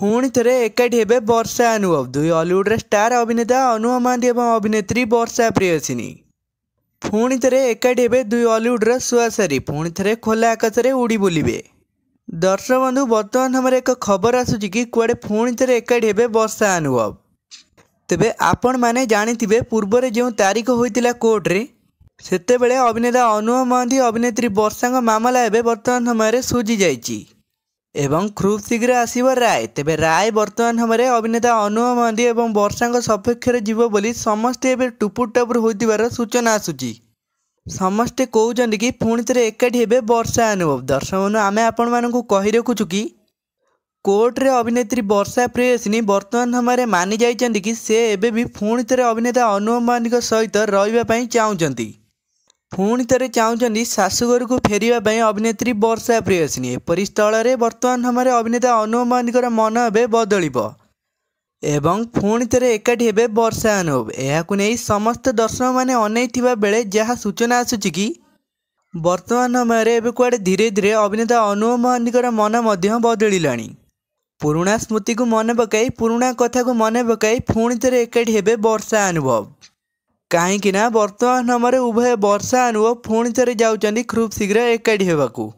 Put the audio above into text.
ପୁଣି ଥରେ ଏକାଠି ହେବେ ବର୍ଷା ଅନୁଭବ ଦୁଇ ଅଲିଉଡ଼ର ଷ୍ଟାର ଅଭିନେତା ଅନୁଭବ ମହାନ୍ତି ଏବଂ ଅଭିନେତ୍ରୀ ବର୍ଷା ପ୍ରିୟସିନୀ ପୁଣି ଥରେ ଏକାଠି ହେବେ ଦୁଇ ଅଲିଉଡ଼ର ସୁଆସାରୀ ପୁଣି ଥରେ ଖୋଲା ଆକାଶରେ ଉଡ଼ି ବୁଲିବେ ଦର୍ଶକ ବନ୍ଧୁ ବର୍ତ୍ତମାନ ସମୟରେ ଏକ ଖବର ଆସୁଛି କି କୁଆଡ଼େ ପୁଣି ଥରେ ଏକାଠି ହେବେ ବର୍ଷା ଅନୁଭବ ତେବେ ଆପଣମାନେ ଜାଣିଥିବେ ପୂର୍ବରେ ଯେଉଁ ତାରିଖ ହୋଇଥିଲା କୋର୍ଟରେ ସେତେବେଳେ ଅଭିନେତା ଅନୁଭବ ମହାନ୍ତି ଅଭିନେତ୍ରୀ ବର୍ଷାଙ୍କ ମାମଲା ଏବେ ବର୍ତ୍ତମାନ ସମୟରେ ସୁଝି ଯାଇଛି এবং খুব শীঘ্র আসব রায় তবে রায় বর্তমান সময় অভিনেতা অনুভ মহান্তি এবং বর্ষাঙ্ সপক্ষে যাব বলে সমস্তে এবে টুপুর টাপুর হওয়ার সূচনা আসুচি ସମସ୍ତେ କହୁଛନ୍ତି କି ପୁଣି ଥରେ ଏକାଠି ହେବେ ବର୍ଷା ଅନୁଭବ ଦର୍ଶକମାନେ ଆମେ ଆପଣମାନଙ୍କୁ କହି ରଖୁଛୁ କି କୋର୍ଟରେ ଅଭିନେତ୍ରୀ ବର୍ଷା ପ୍ରେୟସିନୀ ବର୍ତ୍ତମାନ ସମୟରେ ମାନି ଯାଇଛନ୍ତି କି ସେ ଏବେ ବି ପୁଣି ଥରେ ଅଭିନେତା ଅନୁଭବ ମହାନ୍ତିଙ୍କ ସହିତ ରହିବା ପାଇଁ ଚାହୁଁଛନ୍ତି ପୁଣି ଥରେ ଚାହୁଁଛନ୍ତି ଶାଶୁଘରକୁ ଫେରିବା ପାଇଁ ଅଭିନେତ୍ରୀ ବର୍ଷା ପ୍ରିୟସିନୀ ଏପରି ସ୍ଥଳରେ ବର୍ତ୍ତମାନ ସମୟରେ ଅଭିନେତା ଅନୁଭବ ମହାନ୍ତିଙ୍କର ମନ ଏବେ ବଦଳିବ ଏବଂ ପୁଣି ଥରେ ଏକାଠି ହେବେ ବର୍ଷା ଅନୁଭବ ଏହାକୁ ନେଇ ସମସ୍ତ ଦର୍ଶକମାନେ ଅନେଇଥିବା ବେଳେ ଯାହା ସୂଚନା ଆସୁଛି କି ବର୍ତ୍ତମାନ ସମୟରେ ଏବେ କୁଆଡ଼େ ଧୀରେ ଧୀରେ ଅଭିନେତା ଅନୁଭବ ମହାନ୍ତିଙ୍କର ମନ ମଧ୍ୟ ବଦଳିଲାଣି ପୁରୁଣା ସ୍ମୃତିକୁ ମନେ ପକାଇ ପୁରୁଣା କଥାକୁ ମନେ ପକାଇ ପୁଣି ଥରେ ଏକାଠି ହେବେ ବର୍ଷା ଅନୁଭବ काहीँक नर्तमान समय उभय वर्षा अनुभव पढिसरी जान्छ शीघ्र एकाढी हु